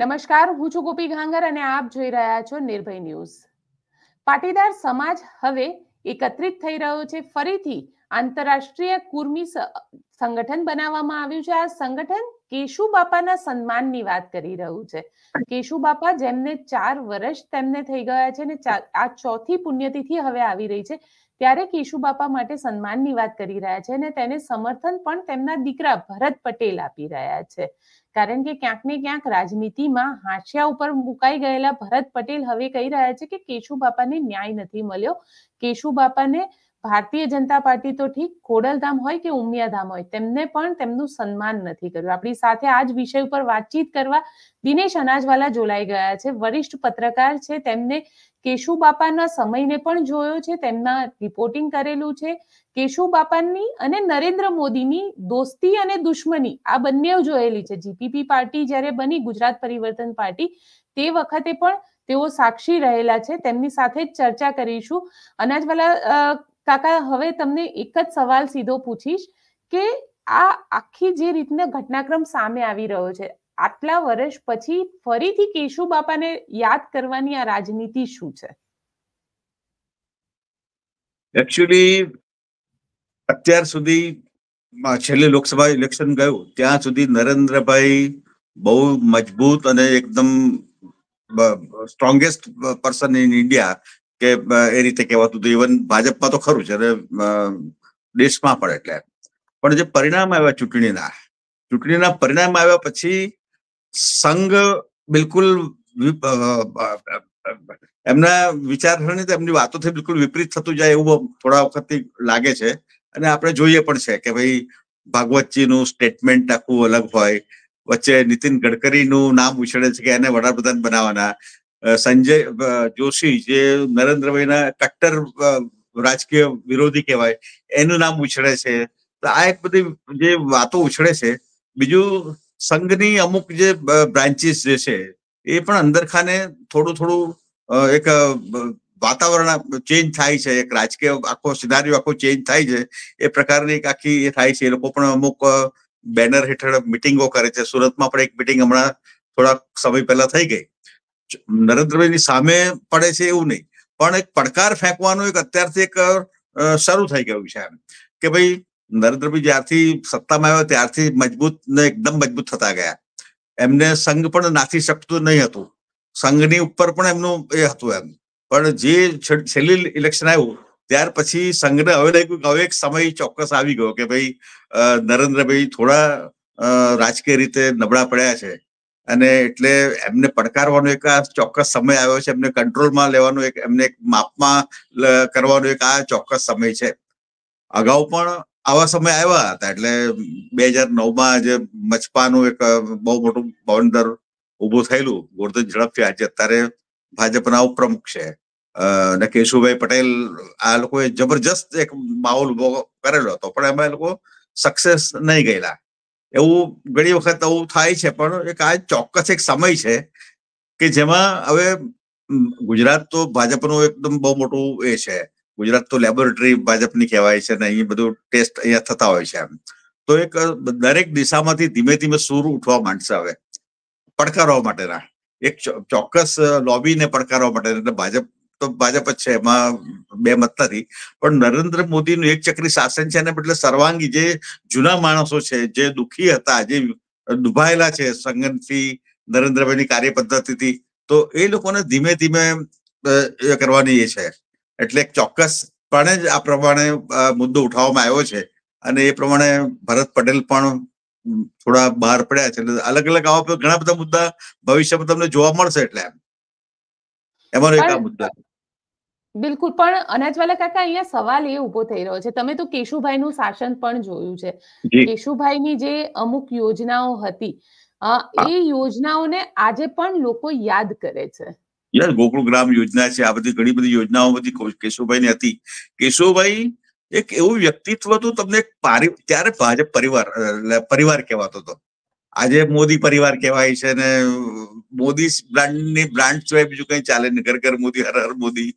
નમસ્કાર હું છું ગોપી ઘાંગર અને આપ જોઈ રહ્યા છો નિર્ભય ન્યૂઝ પાટીદાર સમાજ હવે એકત્રિત થઈ રહ્યો છે ફરીથી આંતરરાષ્ટ્રીય કુર્મી સંગઠન બનાવવામાં આવ્યું છે આ સંગઠન કેશુ બાપાના સન્માનની વાત કરી રહ્યું છે કેશુ બાપા જેમને ચાર વર્ષ તેમને થઈ ગયા છે ને આ ચોથી પુણ્યતિથિ હવે આવી રહી છે ત્યારે કેશુબાપા માટે સન્માનની વાત કરી રહ્યા છે અને તેને સમર્થન પણ તેમના દીકરા ભરત પટેલ આપી રહ્યા છે કારણ કે ક્યાંક ને ક્યાંક રાજનીતિમાં હાંસિયા ઉપર મુકાઈ ગયેલા ભરત પટેલ હવે કહી રહ્યા છે કે કેશુ કેશુબાપાને ન્યાય નથી મળ્યો કેશુબાપાને બાપાને ભારતીય જનતા પાર્ટી તો ઠીક ખોડલધામ હોય કે ઉમિયાધામ હોય તેમને પણ તેમનું સન્માન નથી કર્યું આપણી સાથે આ જ વિષય ઉપર વાતચીત કરવા દિનેશ અનાજવાલા જોડાઈ ગયા છે વરિષ્ઠ પત્રકાર છે તેમને કેશુ બાપાના સમયને પણ જોયો છે તેમના રિપોર્ટિંગ કરેલું છે કેશુ બાપાની અને નરેન્દ્ર મોદીની દોસ્તી અને દુશ્મની આ બંને જોયેલી છે જીપીપી પાર્ટી જ્યારે બની ગુજરાત પરિવર્તન પાર્ટી તે વખતે પણ તેઓ સાક્ષી રહેલા છે તેમની સાથે ચર્ચા કરીશું અનાજવાલા કાકા હવે તમને એક જ સવાલ સીધો પૂછીશ કે આ આખી જે રીતના ઘટનાક્રમ સામે આવી રહ્યો છે આટલા વર્ષ પછી ફરીથી કેશુ બાપાને યાદ કરવાની આ રાજનીતિ શું છે એકચ્યુઅલી અત્યાર સુધી છેલ્લે લોકસભા ઇલેક્શન ગયું ત્યાં સુધી નરેન્દ્રભાઈ બહુ મજબૂત અને એકદમ સ્ટ્રોંગેસ્ટ પર્સન ઇન ઇન્ડિયા કે એ રીતે કહેવાતું હતું ઇવન ભાજપમાં તો ખરું છે અને દેશમાં પણ એટલે પણ જે પરિણામ આવ્યા ચૂંટણીના ચૂંટણીના પરિણામ આવ્યા પછી સંઘ બિલકુલ એમના વિચારસરણી એમની વાતોથી બિલકુલ વિપરીત થતું જાય એવું થોડા વખતથી લાગે છે અને આપણે જોઈએ પણ છે કે ભાઈ ભાગવતજીનું સ્ટેટમેન્ટ આખું અલગ હોય વચ્ચે નીતિન ગડકરીનું નામ ઉછળે છે કે એને વડાપ્રધાન બનાવવાના સંજય જોશી જે નરેન્દ્રભાઈના કટ્ટર રાજકીય વિરોધી કહેવાય એનું નામ ઉછળે છે તો આ એક બધી જે વાતો ઉછળે છે બીજું સંઘની અમુક જે બ્રાન્ચીસ જે છે એ પણ અંદરખાને થોડું થોડું એક વાતાવરણ ચેન્જ થાય છે એક રાજકીય આખો સિનારીઓ આખો ચેન્જ થાય છે એ પ્રકારની એક આખી એ થાય છે એ લોકો પણ અમુક બેનર હેઠળ મિટિંગો કરે છે સુરતમાં પણ એક મિટિંગ હમણાં થોડાક સમય પહેલા થઈ ગઈ નરેન્દ્રભાઈની સામે પડે છે એવું નહીં પણ એક પડકાર ફેંકવાનો એક અત્યારથી એક શરૂ થઈ ગયું છે એમ કે ભાઈ નરેન્દ્રભાઈ જ્યારથી સત્તામાં આવ્યો ત્યારથી મજબૂત ને એકદમ મજબૂત થતા ગયા એમને સંઘ પણ નાથી શકતું નહીં હતું સંઘની ઉપર પણ એમનું એ હતું એમ પણ જે છેલ્લી ઇલેક્શન આવ્યું ત્યાર પછી સંઘને હવે લાગ્યું કે હવે એક સમય ચોક્કસ આવી ગયો કે ભાઈ નરેન્દ્રભાઈ થોડા રાજકીય રીતે નબળા પડ્યા છે અને એટલે એમને પડકારવાનો એક આ ચોક્કસ સમય આવ્યો છે એમને કંટ્રોલમાં લેવાનો એક એમને એક માપમાં કરવાનો એક આ ચોક્કસ સમય છે અગાઉ પણ આવા સમય આવ્યા હતા એટલે બે હજાર નવમાં જે મચપાનું એક બહુ મોટું બવંડર ઊભું થયેલું ગોરધન ઝડપથી આજે અત્યારે ભાજપના ઉપપ્રમુખ છે અને કેશુભાઈ પટેલ આ લોકોએ જબરજસ્ત એક માહોલ ઉભો કરેલો હતો પણ એમાં એ લોકો સક્સેસ નહીં ગયેલા એવું ઘણી વખત આવું થાય છે પણ એક આ ચોક્કસ એક સમય છે કે જેમાં હવે ગુજરાત તો ભાજપનું એકદમ બહુ મોટું એ છે ગુજરાત તો લેબોરેટરી ભાજપની કહેવાય છે ને અહીં બધું ટેસ્ટ અહીંયા થતા હોય છે એમ તો એક દરેક દિશામાંથી ધીમે ધીમે સૂર ઉઠવા માંડશે હવે પડકારવા માટેના એક ચોક્કસ લોબીને પડકારવા માટે એટલે ભાજપ તો ભાજપ જ છે એમાં બે મત નથી પણ નરેન્દ્ર મોદીનું એક ચક્રી શાસન છે અને એટલે સર્વાંગી જે જૂના માણસો છે જે દુઃખી હતા જે દુભાયેલા છે સંગનથી નરેન્દ્રભાઈની કાર્ય પદ્ધતિથી તો એ લોકોને ધીમે ધીમે કરવાની એ છે એટલે ચોક્કસપણે જ આ પ્રમાણે મુદ્દો ઉઠાવવામાં આવ્યો છે અને એ પ્રમાણે ભરત પટેલ પણ થોડા બહાર પડ્યા છે એટલે અલગ અલગ આવા ઘણા બધા મુદ્દા ભવિષ્યમાં તમને જોવા મળશે એટલે એમ એમાંનો એક આ મુદ્દો બિલકુલ પણ અનાજવાલા કાકા અહીંયા સવાલ એ ઉભો થઈ રહ્યો છે તમે તો નું શાસન પણ જોયું છે કેશુભાઈની જે અમુક યોજનાઓ હતી એ યોજનાઓને આજે પણ લોકો યાદ કરે છે યસ ગોકુળ ગ્રામ યોજના છે આ બધી ઘણી બધી યોજનાઓ બધી કેશુભાઈની હતી કેશુભાઈ એક એવું વ્યક્તિત્વ હતું તમને ત્યારે ભાજપ પરિવાર પરિવાર કહેવાતો હતો આજે મોદી પરિવાર કહેવાય છે ને મોદી બ્રાન્ડની બ્રાન્ડ સિવાય બીજું કઈ ચાલે ને ઘર ઘર મોદી હર હર મોદી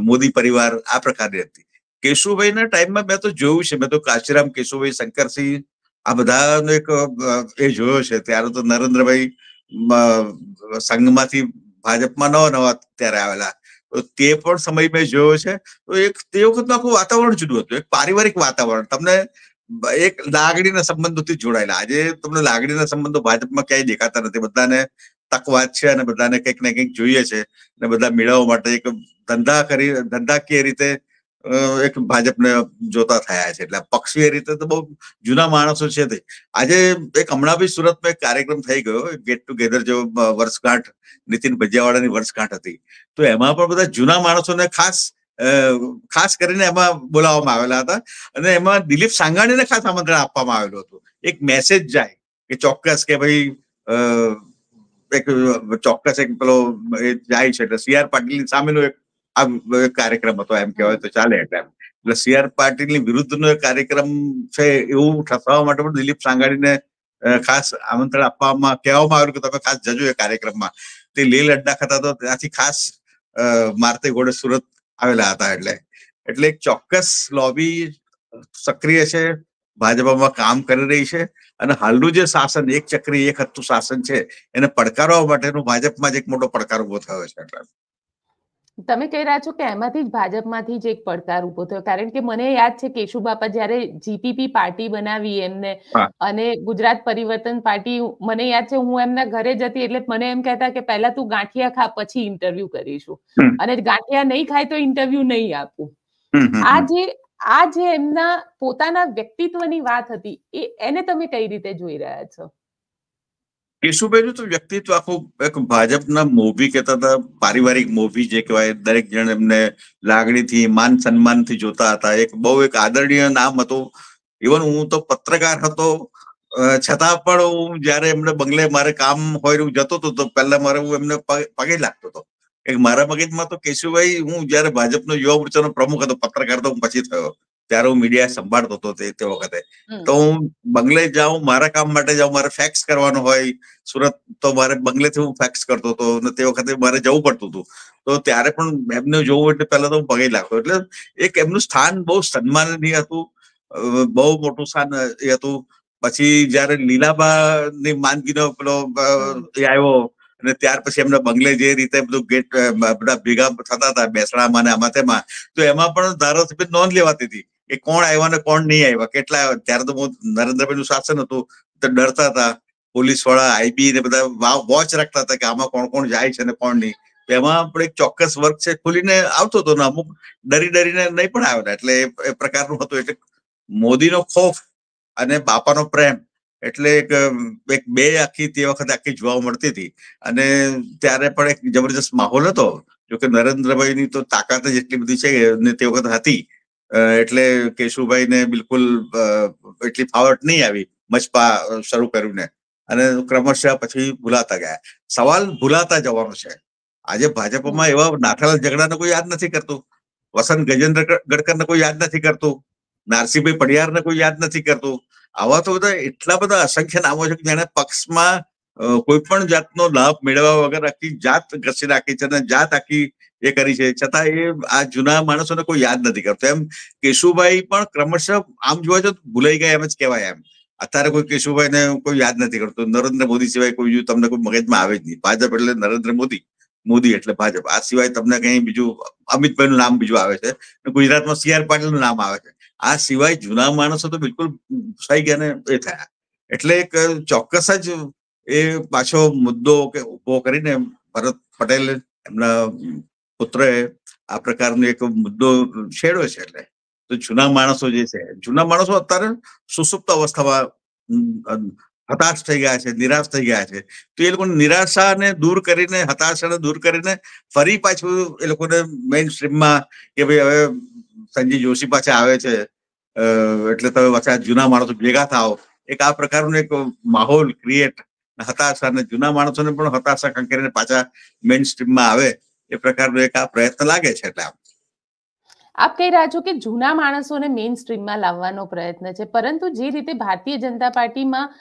મોદી પરિવાર આ પ્રકારની હતી કેશુભાઈના ટાઈમમાં મેં તો જોયું છે મેં તો કાશીરામ કેશુભાઈ શંકરસિંહ આ બધાનો એક એ જોયો છે ત્યારે તો નરેન્દ્રભાઈ સંઘમાંથી ભાજપમાં નવા નવા ત્યારે આવેલા તો તે પણ સમય મેં જોયો છે તો એક તે વખતનું આખું વાતાવરણ જુદું હતું એક પારિવારિક વાતાવરણ તમને એક લાગણીના સંબંધોથી જોડાયેલા આજે તમને લાગણીના સંબંધો ભાજપમાં ક્યાંય દેખાતા નથી બધાને તકવાદ છે અને બધાને કંઈક ને કંઈક જોઈએ છે અને બધા મેળવવા માટે એક ધંધા કરી ધંધાકીય રીતે એક ભાજપને જોતા થયા છે એટલે પક્ષીય રીતે તો બહુ જૂના માણસો છે તે આજે એક હમણાં બી સુરતમાં એક કાર્યક્રમ થઈ ગયો ગેટ ટુગેધર જેવો વર્ષગાંઠ નીતિન ભજીયાવાળાની વર્ષગાંઠ હતી તો એમાં પણ બધા જૂના માણસોને ખાસ ખાસ કરીને એમાં બોલાવવામાં આવેલા હતા અને એમાં દિલીપ સાંગાણીને ખાસ આમંત્રણ આપવામાં આવેલું હતું એક મેસેજ જાય કે ચોક્કસ કે ભાઈ એક ચોક્કસ એક પેલો એ જાય છે એટલે સીઆર પાટીલની સામેનો એક આ કાર્યક્રમ હતો એમ કહેવાય તો ચાલે એટલે એટલે સીઆર પાટીલની વિરુદ્ધનો કાર્યક્રમ છે એવું ઠસવા માટે પણ દિલીપ સાંગાણીને ખાસ આમંત્રણ આપવામાં કહેવામાં આવ્યું કે તમે ખાસ જજો એ કાર્યક્રમમાં તે લેલ અડ્ડા ખાતા તો ત્યાંથી ખાસ મારતે ઘોડે સુરત આવેલા હતા એટલે એટલે એક ચોક્કસ લોબી સક્રિય છે ભાજપામાં કામ કરી રહી છે અને હાલનું જે શાસન એક ચક્રી એક હતું શાસન છે એને પડકારવા માટેનું ભાજપમાં જ એક મોટો પડકાર ઉભો થયો છે તમે કહી રહ્યા છો કે એમાંથી જ ભાજપમાંથી જ એક પડકાર ઉભો થયો કારણ કે મને યાદ છે કેશુ બાપા જયારે જીપીપી પાર્ટી બનાવી એમને અને ગુજરાત પરિવર્તન પાર્ટી મને યાદ છે હું એમના ઘરે જતી એટલે મને એમ કહેતા કે પહેલા તું ગાંઠિયા ખા પછી ઇન્ટરવ્યુ કરીશું અને ગાંઠિયા નહીં ખાય તો ઇન્ટરવ્યુ નહીં આપું આ જે આ જે એમના પોતાના વ્યક્તિત્વની વાત હતી એ એને તમે કઈ રીતે જોઈ રહ્યા છો કેશુભાઈનું તો વ્યક્તિત્વ આખું એક ભાજપના મૂવી કહેતા હતા પારિવારિક મૂવી જે કહેવાય દરેક જણ એમને લાગણીથી માન સન્માનથી જોતા હતા એક બહુ એક આદરણીય નામ હતું ઇવન હું તો પત્રકાર હતો છતાં પણ હું જયારે એમને બંગલે મારે કામ હોય હું જતો હતો તો પહેલા મારે હું એમને પગે લાગતો હતો મારા મગજમાં તો કેશુભાઈ હું જયારે ભાજપનો યુવા મોરચાનો પ્રમુખ હતો પત્રકાર તો હું પછી થયો ત્યારે હું મીડિયા સંભાળતો હતો તે વખતે તો હું બંગલે જાઉં મારા કામ માટે જાઉં મારે ફેક્સ કરવાનું હોય સુરત તો મારે બંગલેથી હું ફેક્સ કરતો હતો અને તે વખતે મારે જવું પડતું હતું તો ત્યારે પણ એમને જોવું એટલે પહેલા તો હું પગે લાગતો એટલે એક એમનું સ્થાન બહુ સન્માનનીય હતું બહુ મોટું સ્થાન એ હતું પછી જયારે લીલાબા ની માનગીનો પેલો આવ્યો અને ત્યાર પછી એમના બંગલે જે રીતે બધું ગેટ બધા ભેગા થતા હતા બેસણામાં ને આમાં તેમાં તો એમાં પણ ધારાસભ્ય નોંધ લેવાતી હતી કે કોણ આવ્યા ને કોણ નહીં આવ્યા કેટલા ત્યારે તો નરેન્દ્રભાઈ નું શાસન હતું તો ડરતા હતા પોલીસ વાળા આઈબી ને બધા વોચ રાખતા હતા કે આમાં કોણ કોણ જાય છે ને કોણ નહીં એમાં પણ એક ચોક્કસ વર્ક છે ખુલીને આવતો હતો ને અમુક ડરી ડરીને નહીં પણ આવેલા એટલે એ પ્રકારનું હતું એટલે મોદીનો ખોફ અને બાપાનો પ્રેમ એટલે એક એક બે આખી તે વખત આખી જોવા મળતી હતી અને ત્યારે પણ એક જબરજસ્ત માહોલ હતો જોકે નરેન્દ્રભાઈની તો તાકાત જ એટલી બધી છે ને તે વખત હતી એટલે કેશુભાઈને બિલકુલ એટલી ફાવટ નહીં આવી મચપા શરૂ કર્યું ને અને ક્રમશઃ પછી ભૂલાતા ગયા સવાલ ભૂલાતા જવાનો છે આજે ભાજપમાં એવા નાથાલાલ ઝઘડાને કોઈ યાદ નથી કરતું વસંત ગજેન્દ્ર ગડકરને કોઈ યાદ નથી કરતું નારસીભાઈ પડિયારને કોઈ યાદ નથી કરતું આવા તો બધા એટલા બધા અસંખ્ય નામો છે કે જેને પક્ષમાં કોઈ પણ જાતનો લાભ મેળવવા વગર આખી જાત ઘસી રાખી છે અને જાત આખી એ કરી છે છતાં એ આ જૂના માણસોને કોઈ યાદ નથી કરતો એમ કેશુભાઈ પણ ક્રમશઃ આમ જોવા જો ભૂલાઈ ગયા એમ જ કહેવાય એમ અત્યારે કોઈ કેશુભાઈને કોઈ યાદ નથી કરતો નરેન્દ્ર મોદી સિવાય કોઈ તમને કોઈ મગજમાં આવે જ નહીં ભાજપ એટલે નરેન્દ્ર મોદી મોદી એટલે ભાજપ આ સિવાય તમને કઈ બીજું અમિતભાઈ નું નામ બીજું આવે છે ગુજરાતમાં સી આર નું નામ આવે છે આ સિવાય જૂના માણસો તો બિલકુલ ઘૂસાઈ ગયા એ થયા એટલે એક ચોક્કસ જ એ પાછો મુદ્દો કે ઉભો કરીને ભરત પટેલ એમના પુત્રએ આ પ્રકારનો એક મુદ્દો છેડ્યો છે એટલે તો જૂના માણસો જે છે જૂના માણસો અત્યારે સુસુપ્ત અવસ્થામાં હતાશ થઈ ગયા છે નિરાશ થઈ ગયા છે તો એ લોકોને નિરાશાને દૂર કરીને હતાશાને દૂર કરીને ફરી પાછું એ લોકોને મેઇન સ્ટ્રીમમાં કે ભાઈ હવે સંજય જોશી પાછા આવે છે એટલે તમે પાછા જૂના માણસો ભેગા થાઓ એક આ પ્રકારનો એક માહોલ ક્રિએટ હતાશા અને જૂના માણસોને પણ હતાશા કરીને પાછા મેઇન સ્ટ્રીમમાં આવે એ પ્રકારનો એક આ પ્રયત્ન લાગે છે એટલે આમ આપ કહી રહ્યા છો કે જૂના માણસોને મેઇન સ્ટ્રીમમાં લાવવાનો પ્રયત્ન છે પરંતુ જે રીતે ભારતીય જનતા પાર્ટીમાં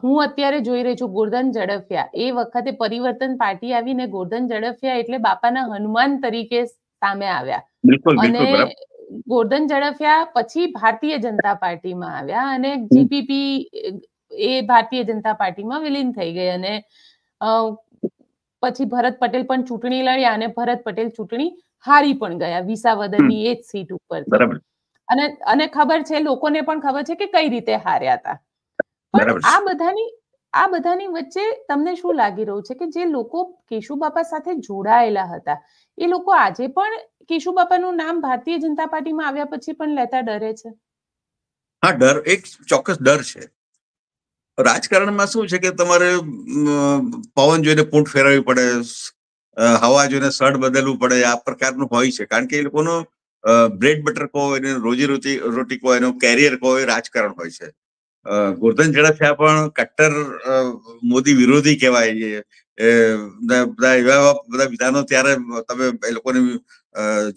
હું અત્યારે જોઈ રહી છું ગોરધન ઝડફિયા એ વખતે પરિવર્તન પાર્ટી આવીને ગોરધન ઝડફિયા એટલે બાપાના હનુમાન તરીકે સામે આવ્યા અને ગોરધન ઝડફિયા પછી ભારતીય જનતા પાર્ટીમાં આવ્યા અને જીપીપી એ ભારતીય જનતા પાર્ટીમાં વિલીન થઈ ગઈ અને પછી ભરત પટેલ પણ ચૂંટણી લડ્યા અને ભરત પટેલ ચૂંટણી હારી પણ ગયા વિસાવદરની એ જ સીટ ઉપર અને અને ખબર છે લોકોને પણ ખબર છે કે કઈ રીતે હાર્યા હતા આ બધાની આ બધાની વચ્ચે તમને શું લાગી રહ્યું છે કે જે લોકો કેશુ બાપા સાથે જોડાયેલા હતા એ લોકો આજે પણ કેશુ બાપાનું નામ ભારતીય જનતા પાર્ટીમાં આવ્યા પછી પણ લેતા ડરે છે હા ડર એક ચોક્કસ ડર છે રાજકારણમાં શું છે કે તમારે પવન જોઈને પૂંટ ફેરવવી પડે હવા જોઈને શર્ટ બદલવું પડે આ પ્રકારનું હોય છે કારણ કે એ લોકોનો બ્રેડ બટર કહો એને રોજી રોટી રોટી કહો એનું કેરિયર કહો એ રાજકારણ હોય છે ગોરધન ઝડફિયા પણ કટ્ટર મોદી વિરોધી કહેવાય એ બધા એવા બધા વિધાનો ત્યારે તમે એ લોકોની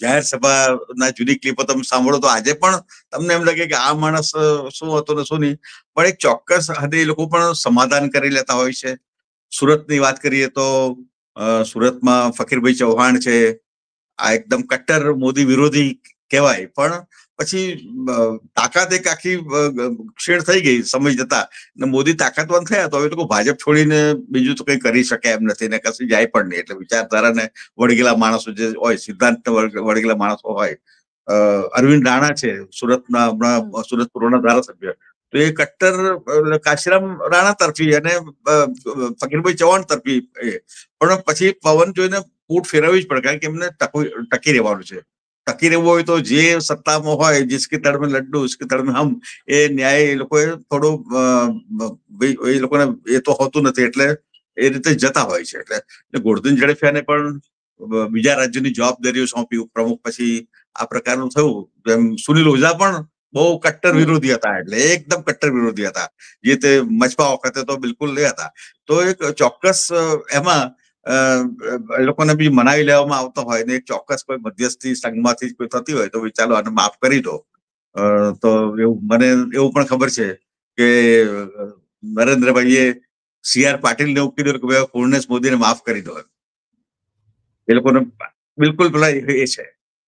જાહેર સભાના જૂની ક્લિપો તમે સાંભળો તો આજે પણ તમને એમ લાગે કે આ માણસ શું હતો ને શું નહીં પણ એક ચોક્કસ હદે એ લોકો પણ સમાધાન કરી લેતા હોય છે સુરતની વાત કરીએ તો સુરતમાં ફકીરભાઈ ચૌહાણ છે આ એકદમ કટ્ટર મોદી વિરોધી કહેવાય પણ પછી તાકાત એક આખી ક્ષીણ થઈ ગઈ સમય જતા ને મોદી તાકાતવાન થયા તો હવે તો ભાજપ છોડીને બીજું તો કઈ કરી શકે એમ નથી ને કશું જાય પણ નહીં એટલે વિચારધારા ને વળગેલા માણસો જે હોય સિદ્ધાંત વળગેલા માણસો હોય અરવિંદ રાણા છે સુરતના હમણાં સુરત પૂર્વના ધારાસભ્ય તો એ કટ્ટર કાશીરામ રાણા તરફી અને ફકીરભાઈ ચૌહાણ તરફી પણ પછી પવન જોઈને ફૂટ ફેરવવી જ પડે કારણ કે એમને ટકી રહેવાનું છે ફકીર એવો હોય તો જે સત્તામાં હોય જીસકી તળ મેં લડ્ડુ ઉસકી તળ મેં હમ એ ન્યાય એ લોકોએ થોડો એ લોકોને એ તો હોતું નથી એટલે એ રીતે જતા હોય છે એટલે ગોરધન જડેફિયાને પણ બીજા રાજ્યોની જવાબદારીઓ સોંપી પ્રમુખ પછી આ પ્રકારનું થયું એમ સુનિલ ઓઝા પણ બહુ કટ્ટર વિરોધી હતા એટલે એકદમ કટ્ટર વિરોધી હતા જે તે મચપા વખતે તો બિલકુલ નહીં હતા તો એક ચોક્કસ એમાં એ લોકોને બી મનાવી લેવામાં આવતા હોય ને એક ચોક્કસ કોઈ મધ્યસ્થી સંઘમાંથી કોઈ થતી હોય તો ચાલો આને માફ કરી દો તો એવું મને એવું પણ ખબર છે કે નરેન્દ્રભાઈએ સી આર પાટીલને એવું કીધું કે ભાઈ પૂર્ણેશ મોદીને માફ કરી દો એ લોકોને બિલકુલ પેલા એ છે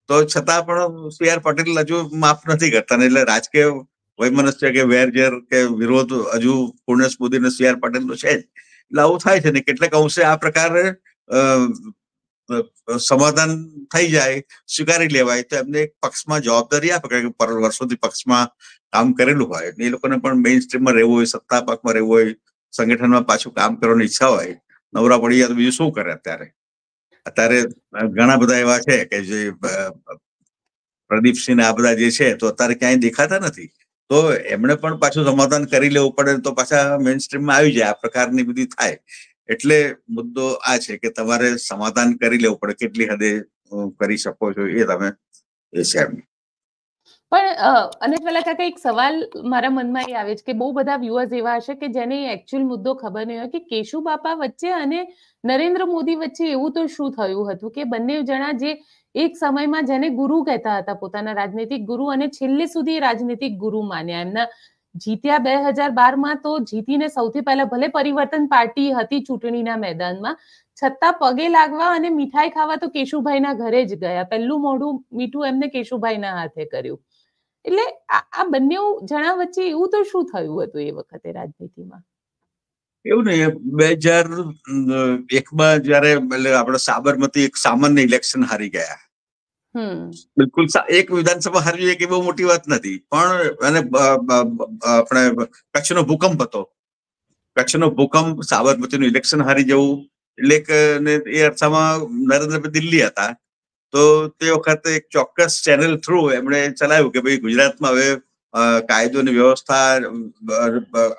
તો છતાં પણ સી આર પટેલ હજુ માફ નથી કરતા એટલે રાજકીય વૈમનસ્ય કે વેરઝેર કે વિરોધ હજુ પૂર્ણેશ મોદીને સી આર પટેલનો છે જ લાવો થાય છે ને કેટલાક અંશે આ પ્રકારે સમાધાન થઈ જાય સ્વીકારી લેવાય તો એમને એક પક્ષમાં જવાબદારી આપે કારણ કે વર્ષોથી પક્ષમાં કામ કરેલું હોય એ લોકોને પણ મેઇન સ્ટ્રીમમાં રહેવું હોય સત્તા પક્ષમાં રહેવું હોય સંગઠનમાં પાછું કામ કરવાની ઈચ્છા હોય નવરા પડી જાય તો બીજું શું કરે અત્યારે અત્યારે ઘણા બધા એવા છે કે જે પ્રદીપસિંહ આ બધા જે છે તો અત્યારે ક્યાંય દેખાતા નથી તો એમણે પણ પાછું સમાધાન કરી લેવું પડે તો પાછા મેઇન સ્ટ્રીમમાં આવી જાય આ પ્રકારની બધી થાય એટલે મુદ્દો આ છે કે તમારે સમાધાન કરી લેવું પડે કેટલી હદે કરી શકો છો એ તમે એ છે પણ અને પેલા કાકા એક સવાલ મારા મનમાં એ આવે છે કે બહુ બધા વ્યુઅર્સ એવા હશે કે જેને એકચ્યુઅલ મુદ્દો ખબર નહીં હોય કે કેશુ બાપા વચ્ચે અને નરેન્દ્ર મોદી વચ્ચે એવું તો શું થયું હતું કે બંને જણા જે એક સમયમાં જેને ગુરુ કહેતા હતા પોતાના રાજનીતિક ગુરુ અને છેલ્લે સુધી રાજનીતિક ગુરુ માન્યા એમના જીત્યા બે હજાર બારમાં તો જીતીને સૌથી પહેલા ભલે પરિવર્તન પાર્ટી હતી ચૂંટણીના મેદાનમાં છતાં પગે લાગવા અને મીઠાઈ ખાવા તો કેશુભાઈના ઘરે જ ગયા પહેલું મોઢું મીઠું એમને કેશુભાઈના હાથે કર્યું એટલે આ બંને જણા વચ્ચે એવું તો શું થયું હતું એ વખતે રાજનીતિમાં એવું નહીં બે હજાર એકમાં જયારે આપણે સાબરમતી એક સામાન્ય ઇલેક્શન હારી ગયા બિલકુલ એક વિધાનસભા હારવી એક બહુ મોટી વાત નથી પણ અને આપણે કચ્છનો ભૂકંપ હતો કચ્છનો ભૂકંપ સાબરમતીનું ઇલેક્શન હારી જવું એટલે કે એ અર્થમાં નરેન્દ્રભાઈ દિલ્હી હતા તો તે વખતે એક ચોક્કસ ચેનલ થ્રુ એમણે ચલાવ્યું કે ભાઈ ગુજરાતમાં હવે કાયદો અને વ્યવસ્થા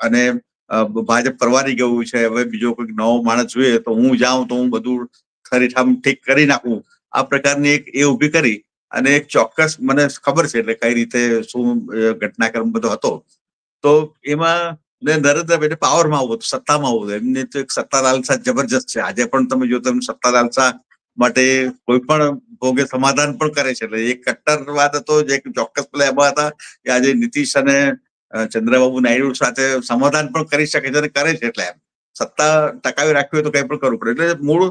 અને ભાજપ કરવાની ગયું છે હવે બીજો કોઈક નવો માણસ જોઈએ તો હું જાઉં તો હું બધું ખરીઠામ ઠીક કરી નાખું આ પ્રકારની એક એ ઊભી કરી અને એક ચોક્કસ મને ખબર છે એટલે કઈ રીતે શું ઘટનાક્રમ બધો હતો તો એમાં ને નરેન્દ્રભાઈને પાવરમાં આવવું સત્તામાં આવવું એમને તો એક સત્તા લાલસા જબરજસ્ત છે આજે પણ તમે જો તમે સત્તા લાલસા માટે કોઈ પણ ભોગે સમાધાન પણ કરે છે એટલે એક કટ્ટરવાદ હતો જે ચોક્કસ પેલા એમાં હતા કે આજે નીતિશ અને ચંદ્રબાબુ નાયડુ સાથે સમાધાન પણ કરી શકે છે અને કરે છે એટલે એમ સત્તા ટકાવી રાખવી હોય તો કંઈ પણ કરવું પડે એટલે મૂળ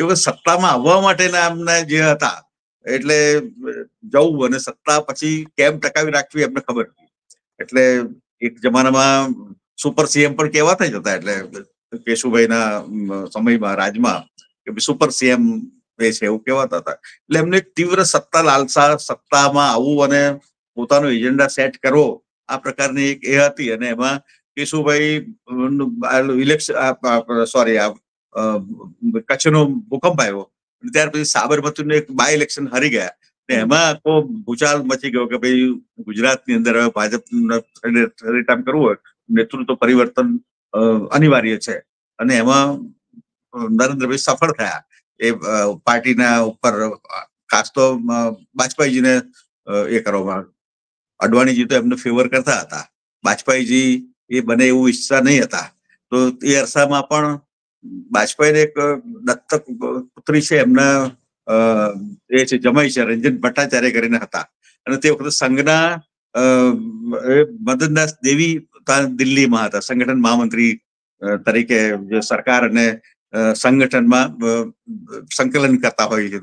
એવું સત્તામાં આવવા માટેના એમના જે હતા એટલે જવું અને સત્તા પછી કેમ ટકાવી રાખવી એમને ખબર નથી એટલે એક જમાનામાં સુપર સીએમ પણ કહેવાતા જ હતા એટલે કેશુભાઈના સમયમાં રાજમાં કે સુપર સીએમ એ છે એવું કહેવાતા હતા એટલે એમને તીવ્ર સત્તા લાલસા સત્તામાં આવવું અને પોતાનો એજન્ડા સેટ કરવો આ પ્રકારની એક એ હતી અને એમાં કેશુભાઈ ઇલેક્શન સોરી આ કચ્છનો ભૂકંપ આવ્યો ત્યાર પછી સાબરમતીનું એક બાય ઇલેક્શન હારી ગયા ને એમાં આખો ભૂચાલ મચી ગયો કે ભાઈ ગુજરાતની અંદર હવે ભાજપ કામ કરવું હોય નેતૃત્વ પરિવર્તન અનિવાર્ય છે અને એમાં નરેન્દ્રભાઈ સફળ થયા એ પાર્ટીના ઉપર ખાસ તો વાજપેયીજીને એ કરવામાં અડવાણીજી તો એમને ફેવર કરતા હતા બાજપાઈજી એ બને એવું ઈચ્છતા નહીં હતા તો એ અરસામાં પણ બાજપાઈને એક દત્તક પુત્રી છે એમના એ છે જમાઈ છે રંજન ભટ્ટાચાર્ય કરીને હતા અને તે વખતે સંઘના મદનદાસ દેવી દિલ્હીમાં હતા સંગઠન મહામંત્રી તરીકે સરકાર અને સંગઠનમાં સંકલન કરતા હોય છે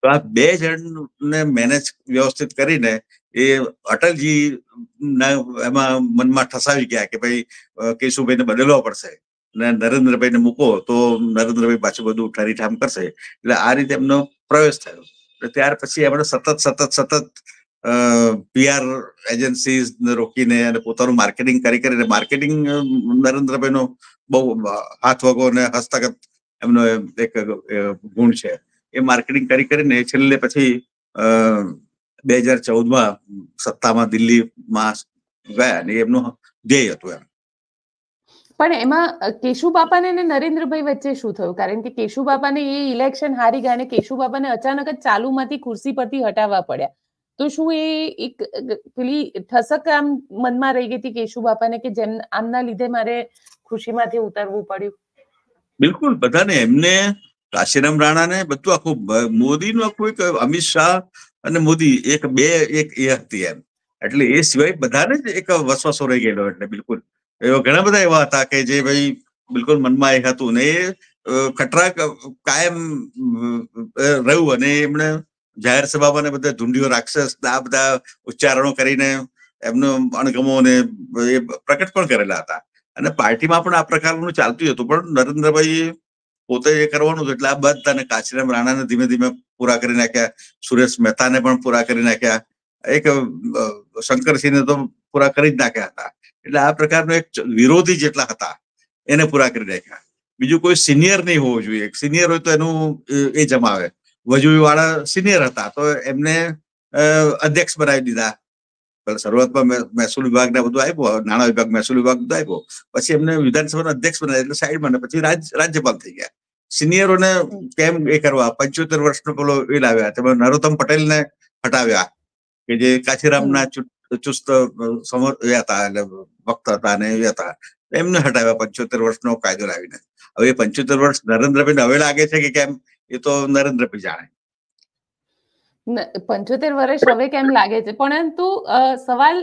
તો આ બે જણને મેનેજ વ્યવસ્થિત કરીને એ અટલજી ના એમાં મનમાં ઠસાવી ગયા કે ભાઈ કેશુભાઈને બદલવા પડશે ને નરેન્દ્રભાઈને મૂકો તો નરેન્દ્રભાઈ પાછું બધું ઠરીઠામ કરશે એટલે આ રીતે એમનો પ્રવેશ થયો એટલે ત્યાર પછી એમણે સતત સતત સતત પીઆર એજન્સી રોકીને અને પોતાનું માર્કેટિંગ કરી કરીને માર્કેટિંગ નરેન્દ્રભાઈનો બહુ હાથ વગો અને હસ્તગત એમનો એક ગુણ છે એ માર્કેટિંગ કરી કરીને છેલ્લે પછી અ બે હજાર ચૌદમાં સત્તામાં દિલ્હીમાં ગયા અને એમનું ધ્યેય હતું એમ પણ એમાં કેશુ બાપાને અને નરેન્દ્રભાઈ વચ્ચે શું થયું કારણ કે કેશુ બાપાને એ ઇલેક્શન હારી ગયા અને કેશુ બાપાને અચાનક જ ચાલુમાંથી ખુરશી પરથી હટાવવા પડ્યા તો શું એ એક પેલી ઠસક આમ મનમાં રહી ગઈ હતી કેશુ બાપાને કે જેમ આમના લીધે મારે ખુશીમાંથી ઉતરવું પડ્યું બિલકુલ બધાને એમને કાશીરામ રાણાને બધું આખું મોદીનું આખું એક અમિત શાહ અને મોદી એક બે એક એ હતી એમ એટલે એ સિવાય બધાને જ એક વસવાસો રહી ગયેલો એટલે બિલકુલ એવા ઘણા બધા એવા હતા કે જે ભાઈ બિલકુલ મનમાં એ હતું ને એ ખટરા કાયમ રહ્યું અને એમણે જાહેર સભામાં ને બધા ધૂંઢીઓ રાક્ષસ આ બધા ઉચ્ચારણો કરીને એમનો અણગમો ને એ પ્રકટ પણ કરેલા હતા અને પાર્ટીમાં પણ આ પ્રકારનું ચાલતું હતું પણ નરેન્દ્રભાઈ પોતે એ કરવાનું હતું એટલે આ બધાને કાશીરામ રાણાને ધીમે ધીમે પૂરા કરી નાખ્યા સુરેશ મહેતાને પણ પૂરા કરી નાખ્યા એક શંકરસિંહને તો પૂરા કરી જ નાખ્યા હતા એટલે આ પ્રકારનો એક વિરોધી જેટલા હતા એને પૂરા કરી નાખ્યા બીજું કોઈ સિનિયર નહીં હોવું જોઈએ સિનિયર હોય તો એનું એ જમાવે વજુઈ વાળા સિનિયર હતા તો એમને અધ્યક્ષ બનાવી દીધા શરૂઆતમાં મહેસૂલ ને બધું આપ્યું નાણા વિભાગ મહેસૂલ વિભાગ બધું આપ્યો પછી એમને વિધાનસભાના અધ્યક્ષ બનાવ્યા એટલે સાઈડમાં પછી રાજ્યપાલ થઈ ગયા સિનિયરોને કેમ એ કરવા પંચોતેર વર્ષનો પેલો એ લાવ્યા તમે નરોત્તમ પટેલને હટાવ્યા કે જે કાશીરામના ચુસ્ત સમર હતા એટલે વક્ત હતા અને હતા એમને હટાવ્યા પંચોતેર વર્ષનો કાયદો લાવીને હવે પંચોતેર વર્ષ નરેન્દ્રભાઈ હવે લાગે છે કે કેમ એ તો નરેન્દ્રભાઈ જાણે પંચોતેર વર્ષ હવે કેમ લાગે છે પરંતુ સવાલ એ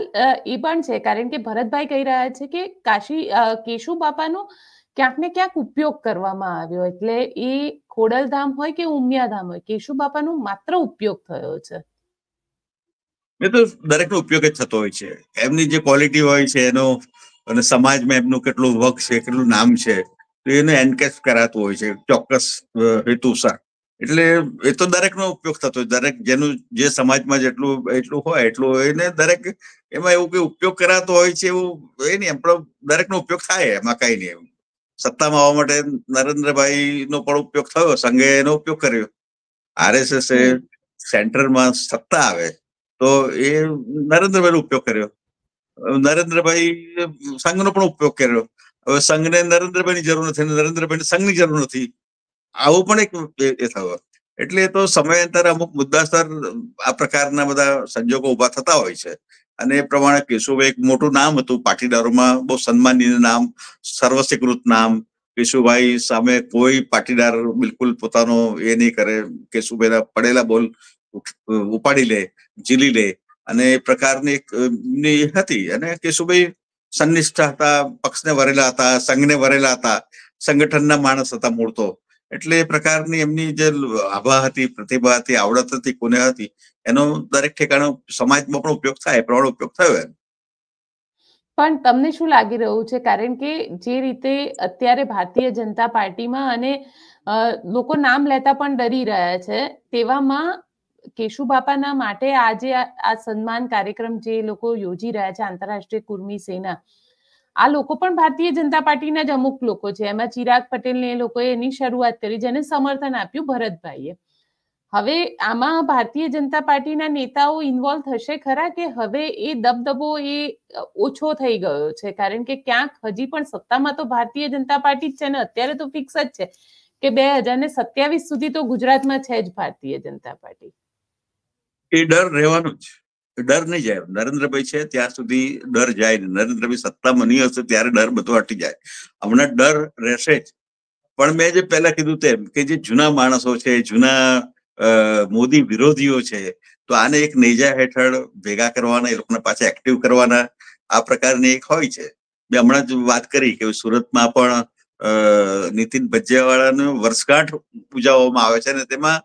પણ છે કારણ કે ભરતભાઈ કહી રહ્યા છે કે કાશી કેશુ બાપાનું ક્યાંક ને ક્યાંક ઉપયોગ કરવામાં આવ્યો એટલે એ ખોડલધામ હોય કે ઉમિયાધામ હોય કેશુ બાપાનો માત્ર ઉપયોગ થયો છે એ તો દરેકનો ઉપયોગ જ થતો હોય છે એમની જે ક્વોલિટી હોય છે એનો અને સમાજમાં એમનું કેટલું વક છે કેટલું નામ છે તો એને એનકેશ કરાતું હોય છે ચોક્કસ હેતુસર એટલે એ તો દરેકનો ઉપયોગ થતો હોય દરેક જેનું જે સમાજમાં જેટલું એટલું હોય એટલું એને દરેક એમાં એવું કઈ ઉપયોગ કરાતો હોય છે એવું એ નહીં એમ પણ દરેકનો ઉપયોગ થાય એમાં કઈ નહીં એવું સત્તામાં આવવા માટે નરેન્દ્રભાઈ નો પણ ઉપયોગ થયો સંઘે એનો ઉપયોગ કર્યો આરએસએસ એ સેન્ટરમાં સત્તા આવે તો એ નરેન્દ્રભાઈનો ઉપયોગ કર્યો નરેન્દ્રભાઈ સંઘનો પણ ઉપયોગ કર્યો હવે સંઘને નરેન્દ્રભાઈની જરૂર નથી નરેન્દ્રભાઈને સંઘની જરૂર નથી આવું પણ એક એ થયો એટલે તો સમયાંતર અમુક મુદ્દાસર આ પ્રકારના બધા સંજોગો ઉભા થતા હોય છે અને એ પ્રમાણે કેશુભાઈ એક મોટું નામ હતું પાટીદારોમાં બહુ સન્માનીય નામ સર્વસ્વીકૃત નામ કેશુભાઈ સામે કોઈ પાટીદાર બિલકુલ પોતાનો એ નહીં કરે કેશુભાઈના પડેલા બોલ ઉપાડી લે ઝીલી લે અને એ પ્રકારની એક હતી અને કેશુભાઈ સંનિષ્ઠ હતા પક્ષને વરેલા હતા સંઘને વરેલા હતા સંગઠનના માણસ હતા મૂળતો એટલે એ પ્રકારની એમની જે આભા હતી પ્રતિભા હતી આવડત હતી કોને હતી એનો દરેક ઠેકાણે સમાજમાં પણ ઉપયોગ થાય પ્રમાણે ઉપયોગ થયો એમ પણ તમને શું લાગી રહ્યું છે કારણ કે જે રીતે અત્યારે ભારતીય જનતા પાર્ટીમાં અને લોકો નામ લેતા પણ ડરી રહ્યા છે તેવામાં કેશુ બાપાના માટે આજે આ સન્માન કાર્યક્રમ જે લોકો યોજી રહ્યા છે આંતરરાષ્ટ્રીય કુર્મી સેના આ લોકો પણ ભારતીય જનતા પાર્ટીના જ અમુક લોકો છે એમાં ચિરાગ પટેલને એ લોકોએ એની શરૂઆત કરી જેને સમર્થન આપ્યું ભરતભાઈએ હવે આમાં ભારતીય જનતા પાર્ટીના નેતાઓ ઇન્વોલ્વ થશે ખરા કે હવે એ દબદબો એ ઓછો થઈ ગયો છે કારણ કે ક્યાંક હજી પણ સત્તામાં તો ભારતીય જનતા પાર્ટી જ છે ને અત્યારે તો ફિક્સ જ છે કે બે હજાર ને સત્યાવીસ સુધી તો ગુજરાતમાં છે જ ભારતીય જનતા પાર્ટી એ ડર રહેવાનું જ ડર નહીં જાય નરેન્દ્રભાઈ છે ત્યાં સુધી ડર જાય નરેન્દ્રભાઈ સત્તામાં નહીં હશે ત્યારે ડર બધો હટી જાય હમણાં ડર રહેશે જ પણ મેં જે પહેલા કીધું તેમ કે જે જૂના માણસો છે જૂના મોદી વિરોધીઓ છે તો આને એક નેજા હેઠળ ભેગા કરવાના એ લોકોને પાછા એક્ટિવ કરવાના આ પ્રકારની એક હોય છે મેં હમણાં જ વાત કરી કે સુરતમાં પણ નીતિન ભજિયાવાળાનો વર્ષગાંઠ ઉજવવામાં આવે છે અને તેમાં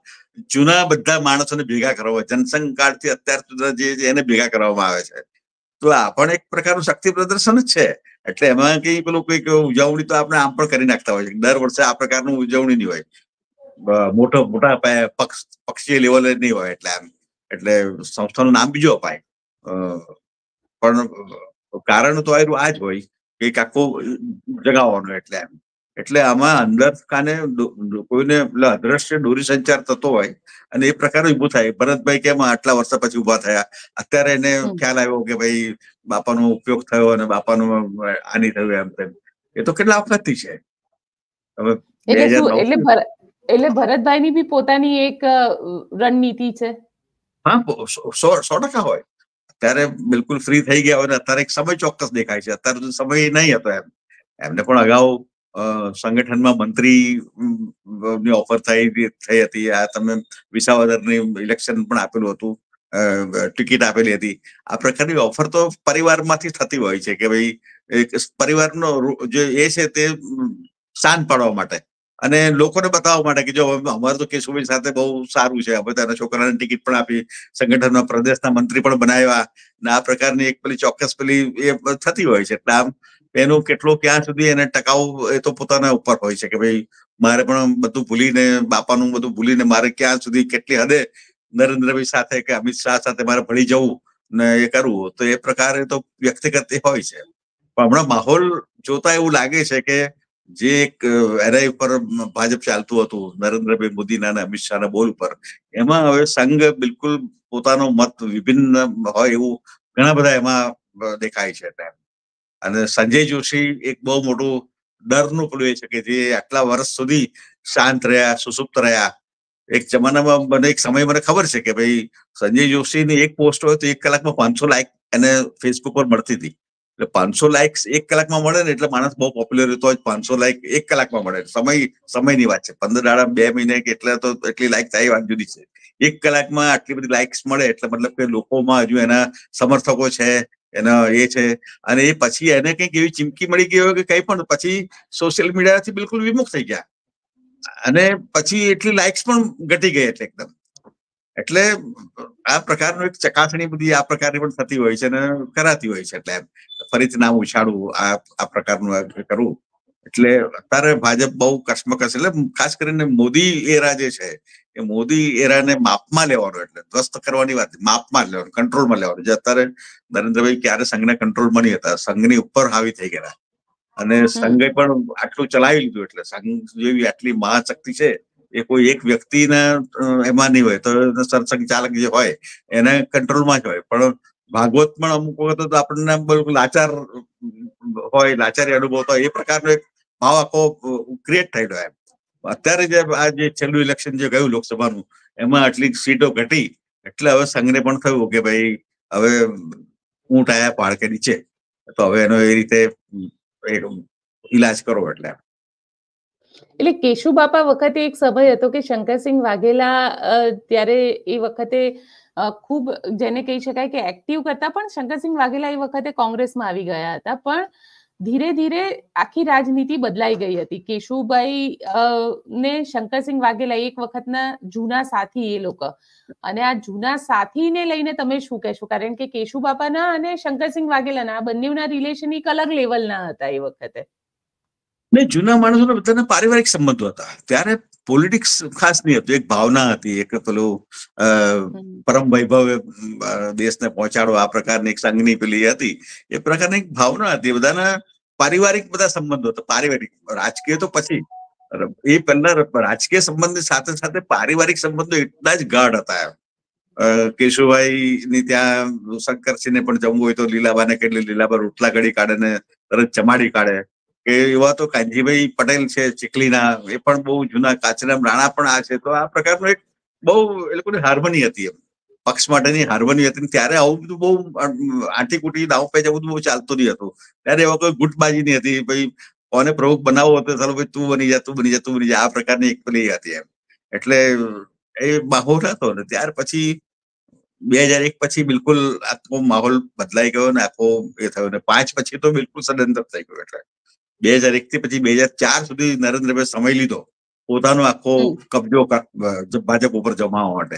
જૂના બધા માણસોને ભેગા કરવા જનસંઘ કાળથી અત્યાર સુધી જે એને ભેગા કરવામાં આવે છે તો આ પણ એક પ્રકારનું શક્તિ પ્રદર્શન જ છે એટલે એમાં કઈ પેલું કઈક ઉજવણી તો આપણે આમ પણ કરી નાખતા હોય છે દર વર્ષે આ પ્રકારનું ઉજવણી ની હોય મોટો મોટા પક્ષીય લેવલે નહીં હોય એટલે આમ એટલે સંસ્થાનું નામ બીજું અપાય પણ કારણ તો આવ્યું આ જ હોય કે એક આખો જગાવવાનો એટલે એમ એટલે આમાં અંદર કાને કોઈને અદ્રશ્ય દોરી સંચાર થતો હોય અને એ પ્રકાર ઉભું થાય ભરતભાઈ કેમ આટલા વર્ષ પછી ઉભા થયા અત્યારે એને ખ્યાલ આવ્યો કે ભાઈ બાપાનો ઉપયોગ થયો અને બાપાનો આની થયું એમ તેમ એ તો કેટલા વખતથી છે હવે એટલે એટલે ભરતભાઈની બી પોતાની એક રણનીતિ છે હા સો સો ટકા હોય અત્યારે બિલકુલ ફ્રી થઈ ગયા હોય ને અત્યારે એક સમય ચોક્કસ દેખાય છે અત્યારે સમય નહીં હતો એમ એમને પણ અગાઉ સંગઠનમાં મંત્રી ની ઓફર થઈ થઈ હતી આ તમે વિસાવદરની ઇલેક્શન પણ આપેલું હતું ટિકિટ આપેલી હતી આ પ્રકારની ઓફર તો પરિવારમાંથી થતી હોય છે કે ભાઈ પરિવારનો જે એ છે તે શાંત પાડવા માટે અને લોકોને બતાવવા માટે કે જો અમારે તો કેશુભાઈ સાથે બહુ સારું છે અમે તેના છોકરાને ટિકિટ પણ આપી સંગઠનના પ્રદેશના મંત્રી પણ બનાવ્યા ને આ પ્રકારની એક પેલી ચોક્કસ પેલી એ થતી હોય છે એટલે આમ એનું કેટલો ક્યાં સુધી એને ટકાઉ એ તો પોતાના ઉપર હોય છે કે ભાઈ મારે પણ બધું ભૂલીને બાપાનું બધું ભૂલીને મારે ક્યાં સુધી કેટલી હદે નરેન્દ્રભાઈ સાથે કે અમિત શાહ સાથે મારે ભળી જવું ને એ કરવું તો એ પ્રકારે તો વ્યક્તિગત હોય છે પણ હમણાં માહોલ જોતા એવું લાગે છે કે જે એક એના પર ભાજપ ચાલતું હતું નરેન્દ્રભાઈ મોદીના અને અમિત શાહના બોલ પર એમાં હવે સંઘ બિલકુલ પોતાનો મત વિભિન્ન હોય એવું ઘણા બધા એમાં દેખાય છે અને સંજય જોશી એક બહુ મોટું ડરનું પેલું એ છે કે જે આટલા વર્ષ સુધી શાંત રહ્યા સુસુપ્ત રહ્યા એક જમાનામાં મને એક સમય મને ખબર છે કે ભાઈ સંજય જોશીની એક પોસ્ટ હોય તો એક કલાકમાં પાંચસો લાઈક એને ફેસબુક પર મળતી હતી એટલે પાંચસો લાઇક્સ એક કલાકમાં મળે ને એટલે માણસ બહુ પોપ્યુલર હતો પાંચસો લાઇક એક કલાકમાં મળે સમય સમયની વાત છે પંદર દાડા બે મહિને કે એટલે તો એટલી લાઇક થાય વાત જુદી છે એક કલાકમાં આટલી બધી લાઇક્સ મળે એટલે મતલબ કે લોકોમાં હજુ એના સમર્થકો છે એના એ છે અને એ પછી એને કંઈક એવી ચીમકી મળી ગઈ હોય કે કંઈ પણ પછી સોશિયલ મીડિયા થી બિલકુલ વિમુખ થઈ ગયા અને પછી એટલી લાઇક્સ પણ ઘટી ગઈ એટલે એકદમ એટલે આ પ્રકારનું એક ચકાસણી બધી આ પ્રકારની પણ થતી હોય છે અને કરાતી હોય છે એટલે ફરીથી નામ ઉછાળવું આ આ પ્રકારનું કરવું એટલે અત્યારે ભાજપ બહુ કસમકસ એટલે ખાસ કરીને મોદી એરા જે છે એ મોદી એરાને માપમાં લેવાનો એટલે ધ્વસ્ત કરવાની વાત માપમાં લેવાનું કંટ્રોલમાં લેવાનું જે અત્યારે નરેન્દ્રભાઈ ક્યારે સંઘને કંટ્રોલમાં નહીં હતા સંઘની ઉપર હાવી થઈ ગયા અને સંઘે પણ આટલું ચલાવી લીધું એટલે સંઘ જેવી આટલી મહાશક્તિ છે એ કોઈ એક વ્યક્તિના એમાં નહીં હોય તો સરસંઘ ચાલક જે હોય એને કંટ્રોલમાં જ હોય પણ ભાગવત પણ અમુક વખત તો આપણને બિલકુલ લાચાર હોય લાચારી અનુભવતા હોય એ પ્રકારનો એક ભાવ આખો ક્રિએટ થયેલો એમ અત્યારે જે આ જે છેલ્લું ઇલેક્શન જે ગયું લોકસભાનું એમાં આટલી સીટો ઘટી એટલે હવે સંઘને પણ થયું કે ભાઈ હવે ઊંટ આયા પાડકે નીચે તો હવે એનો એ રીતે ઇલાજ કરો એટલે એટલે કેશુબાપા વખતે એક સમય હતો કે શંકરસિંહ વાઘેલા ત્યારે એ વખતે ખૂબ જેને કહી શકાય કે એક્ટિવ કરતા પણ શંકરસિંહ વાઘેલા એ વખતે કોંગ્રેસમાં આવી ગયા હતા પણ ધીરે ધીરે આખી રાજનીતિ બદલાઈ ગઈ હતી કેશુભાઈ ને શંકરસિંહ વાઘેલા એક વખતના જૂના સાથી એ લોકો અને આ જૂના સાથીને લઈને તમે શું કહેશો કારણ કે કેશુ બાપાના અને શંકરસિંહ વાઘેલાના આ બંનેના રિલેશન એક અલગ લેવલના હતા એ વખતે ને જૂના માણસોને બધાને પારિવારિક સંબંધો હતા ત્યારે પોલિટિક્સ ખાસ નહીં હતું એક ભાવના હતી એક પેલું પરમ વૈભવ દેશને પહોંચાડો આ પ્રકારની એક સંઘની પેલી હતી એ પ્રકારની એક ભાવના હતી બધાના પારિવારિક બધા સંબંધો હતા પારિવારિક રાજકીય તો પછી એ પહેલા રાજકીય સંબંધની સાથે સાથે પારિવારિક સંબંધો એટલા જ ગાઢ હતા કેશુભાઈ ની ત્યાં ને પણ જમવું હોય તો લીલાબાને કેટલી લીલાબા રોટલા ઘડી કાઢે ને તરત ચમાડી કાઢે કે એવા તો કાનજીભાઈ પટેલ છે ચીકલીના એ પણ બહુ જૂના કાચરામ રાણા પણ આ છે તો આ પ્રકારનો એક બહુ એ લોકોની હાર્મની હતી એમ પક્ષ માટેની હાર્મની હતી ત્યારે આવું બધું બહુ આંટીકૂટી દાવ પેજ આવું બધું બહુ ચાલતું નહીં હતું ત્યારે એવા કોઈ ગુટબાજી નહીં હતી ભાઈ કોને પ્રમુખ બનાવવો હતો ચાલો ભાઈ તું બની જા તું બની જા તું બની જા આ પ્રકારની એક પેલી હતી એમ એટલે એ માહોલ હતો ને ત્યાર પછી બે હજાર એક પછી બિલકુલ આખો માહોલ બદલાઈ ગયો ને આખો એ થયો ને પાંચ પછી તો બિલકુલ સદંતર થઈ ગયો એટલે બે હજાર એક થી પછી બે હજાર ચાર સુધી નરેન્દ્રભાઈ સમય લીધો પોતાનો આખો કબજો ભાજપ ઉપર જમાવવા માટે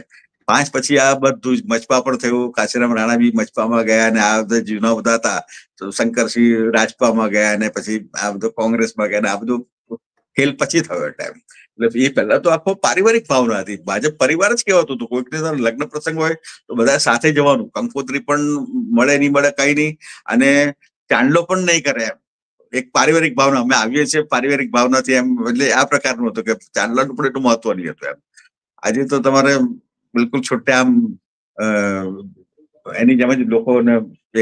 પાંચ પછી આ બધું મચપા પણ થયું કાશીરામ રાણા બી મચપામાં ગયા અને આ બધા જૂના બધા હતા શંકરસિંહ રાજપામાં ગયા અને પછી આ બધું કોંગ્રેસમાં ગયા આ બધું ખેલ પછી થયો ટાઈમ એટલે એ પહેલા તો આખો પારિવારિક ભાવના હતી ભાજપ પરિવાર જ કહેવાતું હતું કોઈકને લગ્ન પ્રસંગ હોય તો બધા સાથે જવાનું કંકોત્રી પણ મળે નહીં મળે કઈ નહીં અને ચાંડલો પણ નહીં કરે એમ એક પારિવારિક ભાવના અમે આવીએ છીએ પારિવારિક ભાવનાથી એમ એટલે આ પ્રકારનું હતું કે ચાંદલાનું પણ એટલું મહત્વ નહીં હતું એમ આજે તો તમારે બિલકુલ છોટે આમ એની જેમ જ લોકોને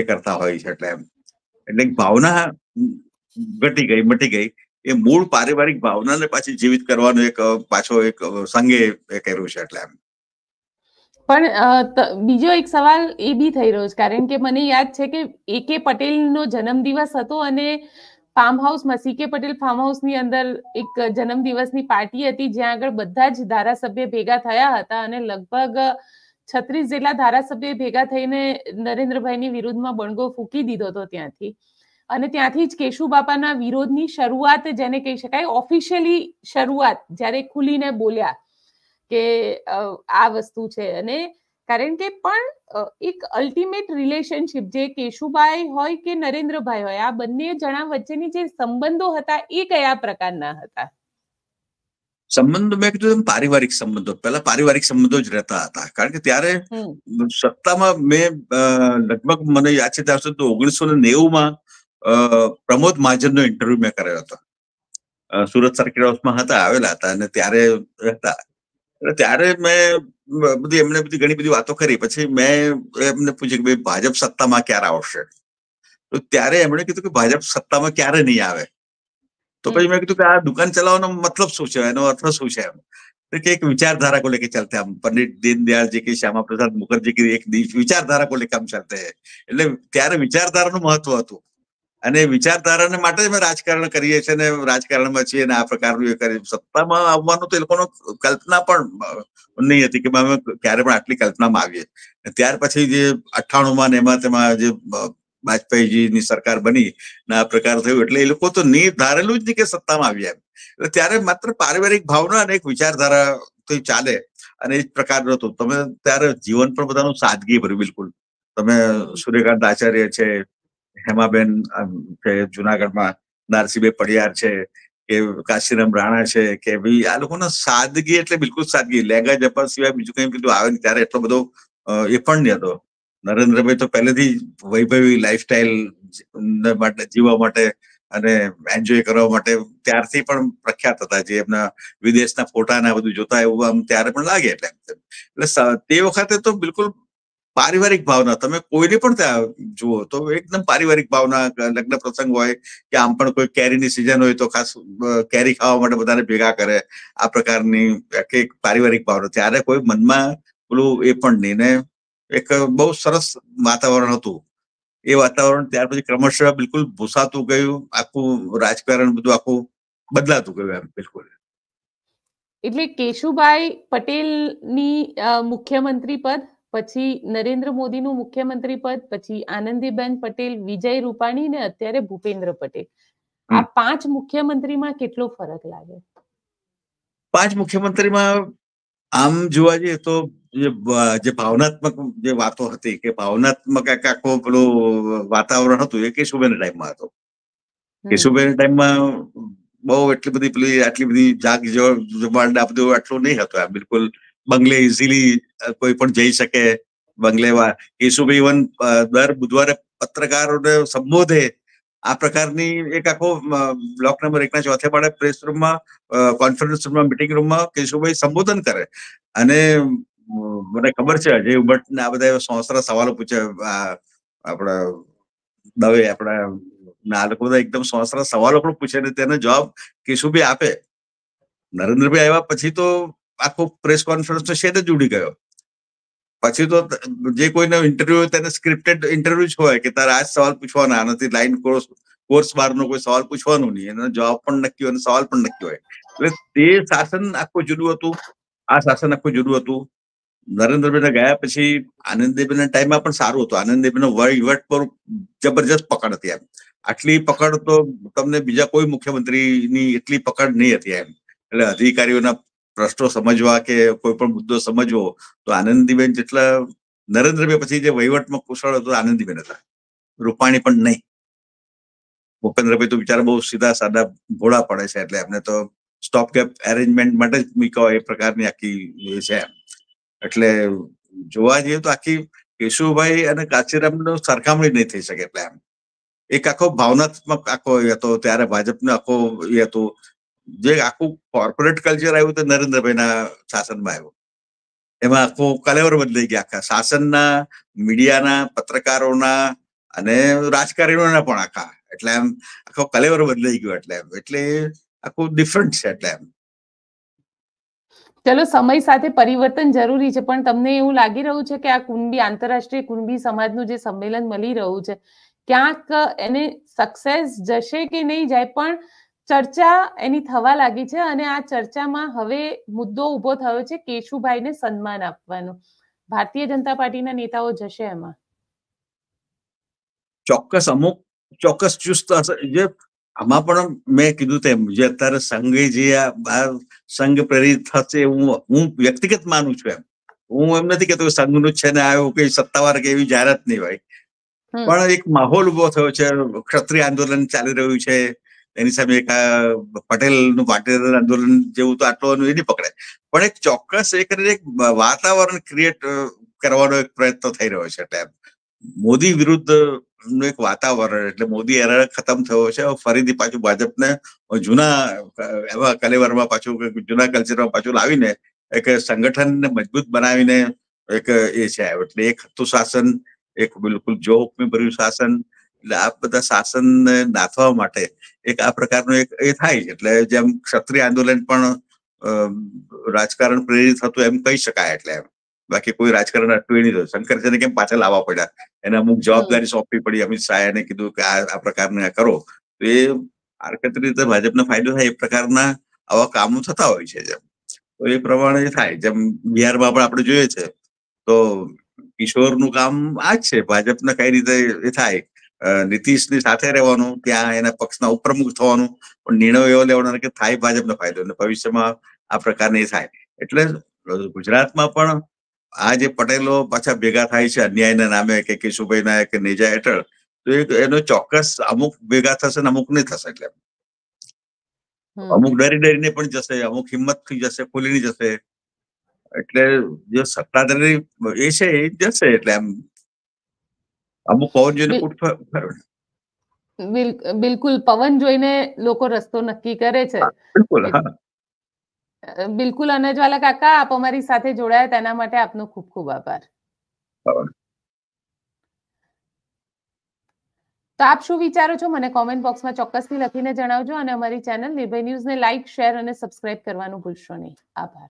એ કરતા હોય છે એટલે એમ એટલે ભાવના ઘટી ગઈ મટી ગઈ એ મૂળ પારિવારિક ભાવનાને પાછી જીવિત કરવાનો એક પાછો એક સંગે એ કર્યું છે એટલે એમ પણ બીજો એક સવાલ એ બી થઈ રહ્યો છે કારણ કે મને યાદ છે કે એ કે પટેલનો જન્મદિવસ હતો અને ફાર્મ હાઉસ મસીકે પટેલ ફાર્મ હાઉસની અંદર એક જન્મદિવસની પાર્ટી હતી જ્યાં આગળ બધા જ ધારાસભ્ય ભેગા થયા હતા અને લગભગ છત્રીસ જેટલા ધારાસભ્ય ભેગા થઈને નરેન્દ્રભાઈની વિરુદ્ધમાં બણગો ફૂકી દીધો હતો ત્યાંથી અને ત્યાંથી જ કેશુ બાપાના વિરોધની શરૂઆત જેને કહી શકાય ઓફિશિયલી શરૂઆત જ્યારે ખુલીને બોલ્યા કે આ વસ્તુ છે અને કારણ કે પણ એક અલ્ટિમેટ રિલેશનશિપ જે કેશુભાઈ હોય કે નરેન્દ્રભાઈ હોય આ બંને જણા વચ્ચેની જે સંબંધો હતા એ કયા પ્રકારના હતા સંબંધો મેં કીધું પારિવારિક સંબંધો પહેલા પારિવારિક સંબંધો જ રહેતા હતા કારણ કે ત્યારે સત્તામાં મેં લગભગ મને યાદ છે ત્યાં સુધી તો ઓગણીસો ને નેવુંમાં પ્રમોદ મહાજનનો ઇન્ટરવ્યુ મેં કર્યો હતો સુરત સર્કિટ હાઉસમાં હતા આવેલા હતા અને ત્યારે રહેતા ત્યારે મેં બધી એમણે બધી ઘણી બધી વાતો કરી પછી મેં એમને પૂછ્યું કે ભાઈ ભાજપ સત્તામાં ક્યારે આવશે તો ત્યારે એમણે કીધું કે ભાજપ સત્તામાં ક્યારે નહીં આવે તો પછી મેં કીધું કે આ દુકાન ચલાવવાનો મતલબ શું છે એનો અર્થ શું છે એમ કે એક વિચારધારા કો लेके ચાલતે આમ પંડિત દીનદયાળ જી કે શ્યામા પ્રસાદ મુખર્જી કે એક વિચારધારા को लेके આમ ચાલતે એટલે ત્યારે વિચારધારાનું મહત્વ હતું અને વિચારધારાને માટે જ અમે રાજકારણ કરીએ છીએ અને રાજકારણમાં છીએ અને આ પ્રકારનું એ કરીએ સત્તામાં આવવાનું તો એ લોકોનો કલ્પના પણ નહીં હતી કે અમે ક્યારે પણ આટલી કલ્પનામાં આવીએ ત્યાર પછી જે અઠ્ઠાણુંમાં ને એમાં તેમાં જે વાજપેયીજીની સરકાર બની ને આ પ્રકાર થયો એટલે એ લોકો તો નહીં ધારેલું જ નહીં કે સત્તામાં આવ્યા એટલે ત્યારે માત્ર પારિવારિક ભાવના અને એક વિચારધારાથી ચાલે અને એ જ પ્રકારનું હતું તમે ત્યારે જીવન પણ બધાનું સાદગી ભર્યું બિલકુલ તમે સૂર્યકાંત આચાર્ય છે હેમાબેન કે જુનાગઢમાં નારસીબે પડિયાર છે કે કાશીરામ રાણા છે કે ભાઈ આ લોકોના સાદગી એટલે બિલકુલ સાદગી લેંગા જપા સિવાય બીજું કઈ બીજું આવે ત્યારે એટલો બધો એ પણ નહીં હતો નરેન્દ્રભાઈ તો પહેલેથી વૈભવી લાઈફસ્ટાઈલ માટે જીવવા માટે અને એન્જોય કરવા માટે ત્યારથી પણ પ્રખ્યાત હતા જે એમના વિદેશના ફોટા ફોટાને બધું જોતા એવું આમ ત્યારે પણ લાગે એટલે એટલે તે વખતે તો બિલકુલ પારિવારિક ભાવના તમે કોઈને પણ ત્યાં જુઓ તો એકદમ પારિવારિક ભાવના લગ્ન પ્રસંગ હોય કે આમ પણ કોઈ કેરીની સિઝન હોય તો ખાસ કેરી ખાવા માટે બધાને ભેગા કરે આ પ્રકારની કે પારિવારિક ભાવના ત્યારે કોઈ મનમાં પેલું એ પણ નહીં ને એક બહુ સરસ વાતાવરણ હતું એ વાતાવરણ ત્યાર પછી ક્રમશઃ બિલકુલ ભૂસાતું ગયું આખું રાજકારણ બધું આખું બદલાતું ગયું એમ બિલકુલ એટલે કેશુભાઈ પટેલની મુખ્યમંત્રી પદ પછી નરેન્દ્ર મોદીનું મુખ્યમંત્રી પદ પછી આનંદીબેન પટેલ વિજય રૂપાણી ને અત્યારે ભૂપેન્દ્ર પટેલ આ પાંચ મુખ્યમંત્રીમાં કેટલો ફરક લાગે પાંચ મુખ્યમંત્રીમાં આમ જોવા જઈએ તો જે ભાવનાત્મક જે વાતો હતી કે ભાવનાત્મક આખો પેલું વાતાવરણ હતું એ કેશુભાઈ ટાઈમમાં હતો કેશુભાઈ ટાઈમમાં બહુ એટલી બધી પેલી આટલી બધી જાગ જમાડા બધું આટલું નહીં હતું આ બિલકુલ બંગલે ઇઝીલી કોઈ પણ જઈ શકે બંગલેવા કેશુભાઈ ઇવન દર બુધવારે પત્રકારોને સંબોધે આ પ્રકારની એક આખો બ્લોક નંબર એકના ચોથે પાડે પ્રેસ રૂમમાં કોન્ફરન્સ રૂમમાં મિટિંગ રૂમમાં કેશુભાઈ સંબોધન કરે અને મને ખબર છે અજય ને આ બધા સોસરા સવાલો પૂછે આપણા દવે આપણા ના લોકો બધા એકદમ સોસરા સવાલો પણ પૂછે ને તેનો જવાબ કેશુભાઈ આપે નરેન્દ્રભાઈ આવ્યા પછી તો આખો પ્રેસ કોન્ફરન્સનો શેડ જ ઉડી ગયો પછી તો જે કોઈનો ઇન્ટરવ્યુ તેને સ્ક્રિપ્ટેડ ઇન્ટરવ્યુ જ હોય કે તારે આ સવાલ પૂછવાના આનાથી લાઈન કોર્સ કોર્સ બહારનો કોઈ સવાલ પૂછવાનું નહીં એનો જવાબ પણ નક્કી હોય અને સવાલ પણ નક્કી હોય એટલે તે શાસન આખું જુદું હતું આ શાસન આખું જુદું હતું નરેન્દ્રભાઈ ગયા પછી આનંદીબેનના ટાઈમમાં પણ સારું હતું આનંદીબેનો વહીવટ પર જબરજસ્ત પકડ હતી એમ આટલી પકડ તો તમને બીજા કોઈ મુખ્યમંત્રીની એટલી પકડ નહીં હતી એમ એટલે અધિકારીઓના પ્રશ્નો સમજવા કે કોઈ પણ મુદ્દો સમજવો તો આનંદીબેન જેટલા નરેન્દ્રભાઈ પછી જે વહીવટમાં કુશળ હતો આનંદીબેન હતા રૂપાણી પણ નહીં ભૂપેન્દ્રભાઈ તો બિચારા બહુ સીધા સાદા ભોળા પડે છે એટલે એમને તો સ્ટોપ કેપ એરેન્જમેન્ટ માટે જ મીકો એ પ્રકારની આખી એ છે એટલે જોવા જઈએ તો આખી કેશુભાઈ અને કાશીરામનો સરખામણી નહીં થઈ શકે એટલે એમ એક આખો ભાવનાત્મક આખો હતો ત્યારે ભાજપનો આખો એ હતું જે આખું કોર્પોરેટ કલ્ચર આવ્યું તે નરેન્દ્રભાઈના શાસનમાં આવ્યું એમાં આખું કલેવર બદલાઈ ગયા આખા શાસનના મીડિયાના પત્રકારોના અને રાજકારણીઓના પણ આખા એટલે એમ આખો કલેવર બદલાઈ ગયો એટલે એમ એટલે આખું ડિફરન્ટ છે એટલે એમ ચલો સમય સાથે પરિવર્તન જરૂરી છે પણ તમને એવું લાગી રહ્યું છે કે આ કુંડી આંતરરાષ્ટ્રીય કુંડી સમાજનું જે સંમેલન મળી રહ્યું છે ક્યાંક એને સક્સેસ જશે કે નહીં જાય પણ ચર્ચા એની થવા લાગી છે અને આ ચર્ચામાં હવે મુદ્દો ઉભો થયો છે કેશુભાઈને સન્માન આપવાનો ભારતીય જનતા પાર્ટીના નેતાઓ જશે એમાં ચોક્કસ અમુક ચોક્કસ ચુસ્ત જે આમાં પણ મેં કીધું તેમ જે અત્યારે સંઘે જે આ બહાર સંઘ પ્રેરિત થશે હું હું વ્યક્તિગત માનું છું એમ હું એમ નથી કેતો સંઘનું છે ને આવ્યો કે સત્તાવાર કે એવી જાહેરાત નહીં હોય પણ એક માહોલ ઉભો થયો છે ક્ષત્રિય આંદોલન ચાલી રહ્યું છે એની સામે એક આ પટેલનું વાટેદાર આંદોલન જેવું તો આટલું એ નહીં પકડાય પણ એક ચોક્કસ એક વાતાવરણ ક્રિએટ કરવાનો એક પ્રયત્ન થઈ રહ્યો છે એટલે મોદી વિરુદ્ધ નું એક વાતાવરણ એટલે મોદી એરા ખતમ થયો છે ફરીથી પાછું ભાજપને જૂના એવા કલેવરમાં પાછું જૂના કલ્ચરમાં પાછું લાવીને એક સંગઠનને મજબૂત બનાવીને એક એ છે એટલે એક હતું શાસન એક બિલકુલ જો ભર્યું શાસન એટલે આ બધા શાસનને નાથવા માટે એક આ પ્રકારનો એક એ થાય એટલે જેમ ક્ષત્રિય આંદોલન પણ રાજકારણ પ્રેરિત હતું એમ કહી શકાય એટલે એમ બાકી કોઈ રાજકારણ અટવાઈ નહીં થયું શંકરજીને કેમ પાછા લાવવા પડ્યા એને અમુક જવાબદારી સોંપવી પડી અમિત શાહે કીધું કે આ આ પ્રકારને કરો તો એ આર્કત રીતે ભાજપને ફાયદો થાય એ પ્રકારના આવા કામો થતા હોય છે જેમ તો એ પ્રમાણે થાય જેમ બિહારમાં પણ આપણે જોઈએ છે તો કિશોરનું કામ આ જ છે ભાજપને કઈ રીતે એ થાય નીતિશની સાથે રહેવાનું ત્યાં એના પક્ષના ઉપપ્રમુખ થવાનું પણ નિર્ણયો એવો લેવાનો કે થાય ભાજપનો ફાયદો અને ભવિષ્યમાં આ પ્રકાર નહીં થાય એટલે ગુજરાતમાં પણ આ જે પટેલો પાછા ભેગા થાય છે અન્યાયના નામે કે કેશુભાઈના કે નેજા હેઠળ તો એનો ચોક્કસ અમુક ભેગા થશે ને અમુક નહીં થશે એટલે અમુક ડરી ડરીને પણ જશે અમુક હિંમત થઈ જશે ખુલીને જશે એટલે જો સત્તાધારી એ છે એ જશે એટલે એમ અમુક પવન જોઈને બિલકુલ પવન જોઈને લોકો રસ્તો નક્કી કરે છે બિલકુલ બિલકુલ અનજવાલા કાકા આપ અમારી સાથે જોડાયા તેના માટે આપનો ખૂબ ખૂબ આભાર તો આપ શું વિચારો છો મને કોમેન્ટ બોક્સમાં ચોક્કસથી લખીને જણાવજો અને અમારી ચેનલ નિર્ભય ન્યૂઝને લાઇક શેર અને સબસ્ક્રાઇબ કરવાનું ભૂલશો નહીં આભાર